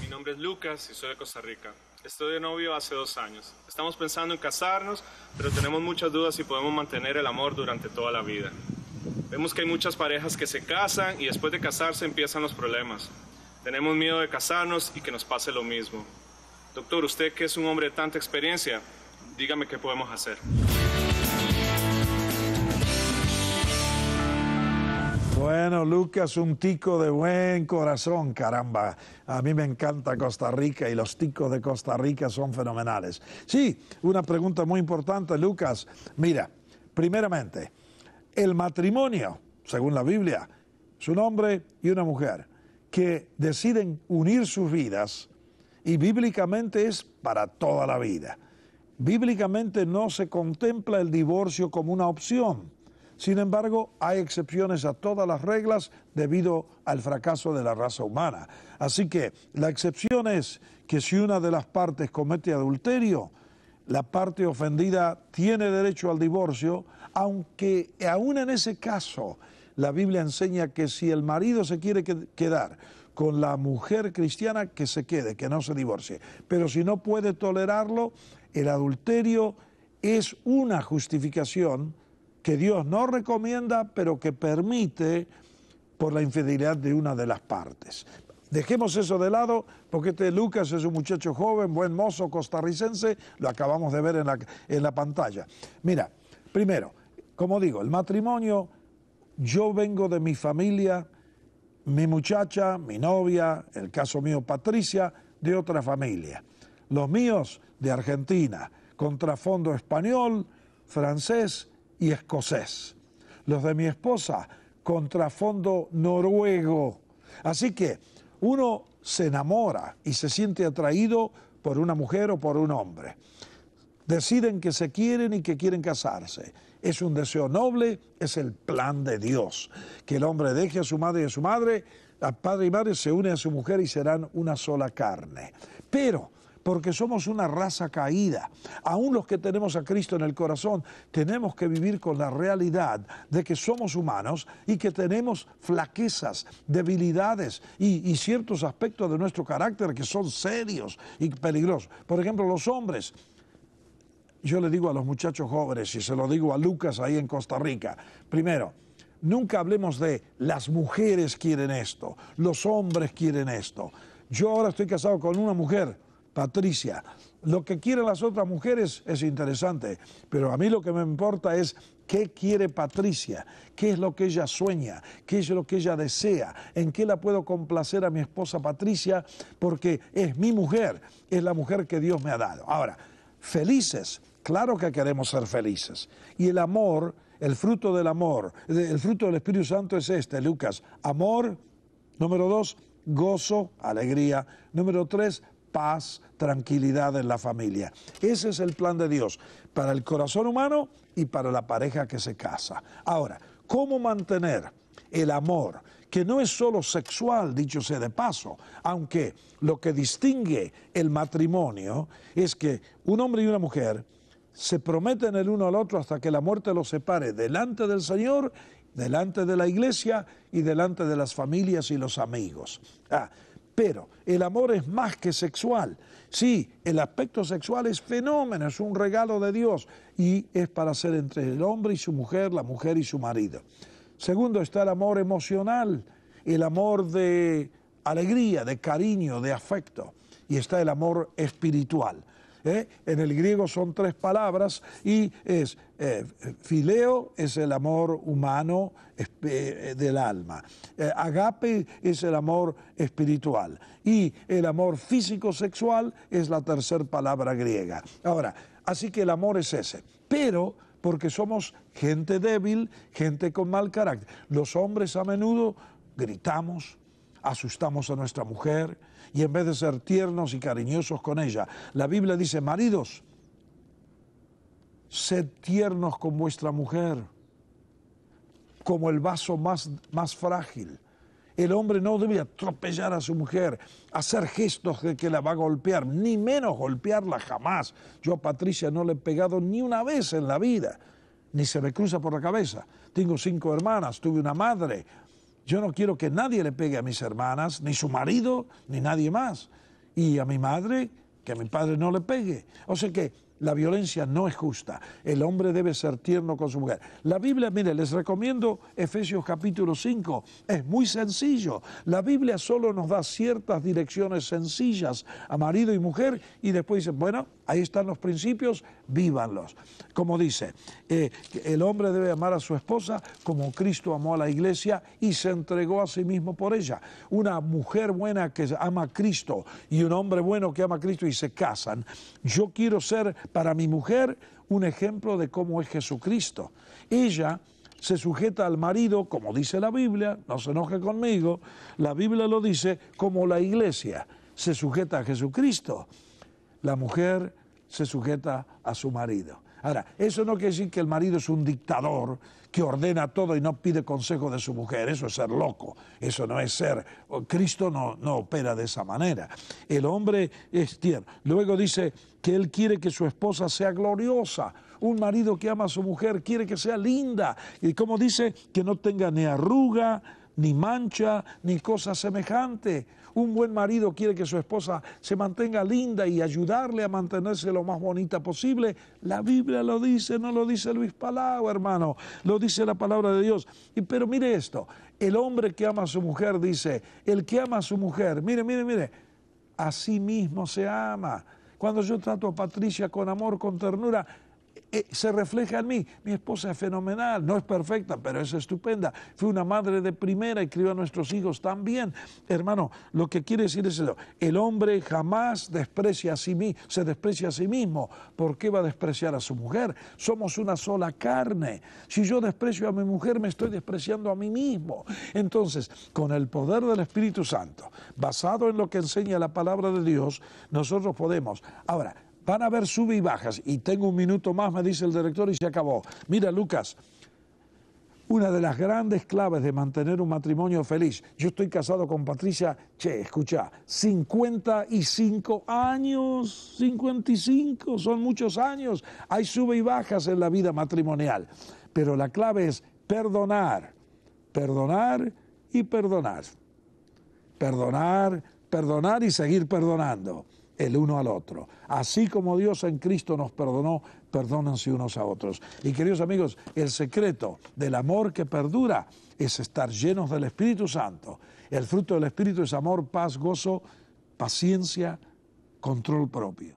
mi nombre es Lucas y soy de Costa Rica. Estoy de novio hace dos años. Estamos pensando en casarnos, pero tenemos muchas dudas si podemos mantener el amor durante toda la vida. Vemos que hay muchas parejas que se casan y después de casarse empiezan los problemas. Tenemos miedo de casarnos y que nos pase lo mismo. Doctor, usted que es un hombre de tanta experiencia, dígame qué podemos hacer. Bueno, Lucas, un tico de buen corazón, caramba. A mí me encanta Costa Rica y los ticos de Costa Rica son fenomenales. Sí, una pregunta muy importante, Lucas. Mira, primeramente, el matrimonio, según la Biblia, es un hombre y una mujer que deciden unir sus vidas y bíblicamente es para toda la vida. Bíblicamente no se contempla el divorcio como una opción sin embargo, hay excepciones a todas las reglas debido al fracaso de la raza humana. Así que la excepción es que si una de las partes comete adulterio, la parte ofendida tiene derecho al divorcio, aunque aún en ese caso la Biblia enseña que si el marido se quiere quedar con la mujer cristiana, que se quede, que no se divorcie. Pero si no puede tolerarlo, el adulterio es una justificación que Dios no recomienda, pero que permite por la infidelidad de una de las partes. Dejemos eso de lado, porque este Lucas es un muchacho joven, buen mozo, costarricense, lo acabamos de ver en la, pantalla. Mira, primero, como digo, el matrimonio, yo vengo de mi familia, mi muchacha, mi novia, el caso mío Patricia, de otra familia. Los míos de Argentina, contrafondo español, francés y escocés. Los de mi esposa, contrafondo noruego. Así que uno se enamora y se siente atraído por una mujer o por un hombre. Deciden que se quieren y que quieren casarse. Es un deseo noble, es el plan de Dios. Que el hombre deje a su madre y a su madre, a padre y madre se une a su mujer y serán una sola carne. Pero porque somos una raza caída. Aún los que tenemos a Cristo en el corazón, tenemos que vivir con la realidad de que somos humanos y que tenemos flaquezas, debilidades y, ciertos aspectos de nuestro carácter que son serios y peligrosos. Por ejemplo, los hombres yo le digo a los muchachos jóvenes y se lo digo a Lucas ahí en Costa Rica, primero, nunca hablemos de las mujeres quieren esto, los hombres quieren esto. Yo ahora estoy casado con una mujer, Patricia. Lo que quieren las otras mujeres es interesante, pero a mí lo que me importa es qué quiere Patricia, qué es lo que ella sueña, qué es lo que ella desea, en qué la puedo complacer a mi esposa Patricia, porque es mi mujer, es la mujer que Dios me ha dado. Ahora, felices, claro que queremos ser felices. Y el amor, el fruto del amor, el fruto del Espíritu Santo es este, Lucas. Amor, número dos, gozo, alegría. Número tres, paz, tranquilidad en la familia. Ese es el plan de Dios para el corazón humano y para la pareja que se casa. Ahora, ¿cómo mantener el amor? que no es solo sexual, dicho sea de paso, aunque lo que distingue el matrimonio es que un hombre y una mujer se prometen el uno al otro hasta que la muerte los separe delante del Señor, delante de la iglesia y delante de las familias y los amigos. Ah, pero el amor es más que sexual. Sí, el aspecto sexual es fenómeno, es un regalo de Dios y es para ser entre el hombre y su mujer, la mujer y su marido. Segundo está el amor emocional, el amor de alegría, de cariño, de afecto. Y está el amor espiritual. ¿Eh? En el griego son tres palabras y es eh, fileo es el amor humano eh, del alma, agape es el amor espiritual y el amor físico-sexual es la tercera palabra griega. Ahora, así que el amor es ese, pero porque somos gente débil, gente con mal carácter. Los hombres a menudo gritamos, asustamos a nuestra mujer y en vez de ser tiernos y cariñosos con ella, la Biblia dice, maridos, sed tiernos con vuestra mujer, como el vaso más, más frágil. El hombre no debe atropellar a su mujer, hacer gestos de que la va a golpear, ni menos golpearla jamás. Yo a Patricia no le he pegado ni una vez en la vida, ni se me cruza por la cabeza. Tengo cinco hermanas, tuve una madre, yo no quiero que nadie le pegue a mis hermanas, ni su marido, ni nadie más. Y a mi madre, que a mi padre no le pegue. O sea que la violencia no es justa. El hombre debe ser tierno con su mujer. La Biblia, mire, les recomiendo Efesios capítulo 5. Es muy sencillo. La Biblia solo nos da ciertas direcciones sencillas a marido y mujer y después dice, bueno, ahí están los principios, vívanlos. Como dice, eh, el hombre debe amar a su esposa como Cristo amó a la iglesia y se entregó a sí mismo por ella. Una mujer buena que ama a Cristo y un hombre bueno que ama a Cristo y se casan. Yo quiero ser para mi mujer, un ejemplo de cómo es Jesucristo. Ella se sujeta al marido, como dice la Biblia, no se enoje conmigo, la Biblia lo dice, como la iglesia se sujeta a Jesucristo. La mujer se sujeta a su marido. Ahora, eso no quiere decir que el marido es un dictador que ordena todo y no pide consejo de su mujer. Eso es ser loco. Eso no es ser. Cristo no, no opera de esa manera. El hombre es tierno. Luego dice, él quiere que su esposa sea gloriosa. Un marido que ama a su mujer quiere que sea linda. Y como dice, que no tenga ni arruga, ni mancha, ni cosa semejante. Un buen marido quiere que su esposa se mantenga linda y ayudarle a mantenerse lo más bonita posible. La Biblia lo dice, no lo dice Luis Palau, hermano, lo dice la palabra de Dios. Y, pero mire esto, el hombre que ama a su mujer dice, el que ama a su mujer, mire, mire, mire, a sí mismo se ama cuando yo trato a Patricia con amor, con ternura, eh, se refleja en mí. Mi esposa es fenomenal, no es perfecta, pero es estupenda. Fue una madre de primera y crió a nuestros hijos también. Hermano, lo que quiere decir es eso. El hombre jamás desprecia a sí mismo, se desprecia a sí mismo. ¿Por qué va a despreciar a su mujer? Somos una sola carne. Si yo desprecio a mi mujer, me estoy despreciando a mí mismo. Entonces, con el poder del Espíritu Santo, basado en lo que enseña la palabra de Dios, nosotros podemos. Ahora, Van a haber sube y bajas. Y tengo un minuto más, me dice el director, y se acabó. Mira, Lucas, una de las grandes claves de mantener un matrimonio feliz. Yo estoy casado con Patricia, che, escucha, 55 años, 55, son muchos años. Hay sube y bajas en la vida matrimonial. Pero la clave es perdonar, perdonar y perdonar. Perdonar, perdonar y seguir perdonando el uno al otro. Así como Dios en Cristo nos perdonó, perdónense unos a otros. Y queridos amigos, el secreto del amor que perdura es estar llenos del Espíritu Santo. El fruto del Espíritu es amor, paz, gozo, paciencia, control propio.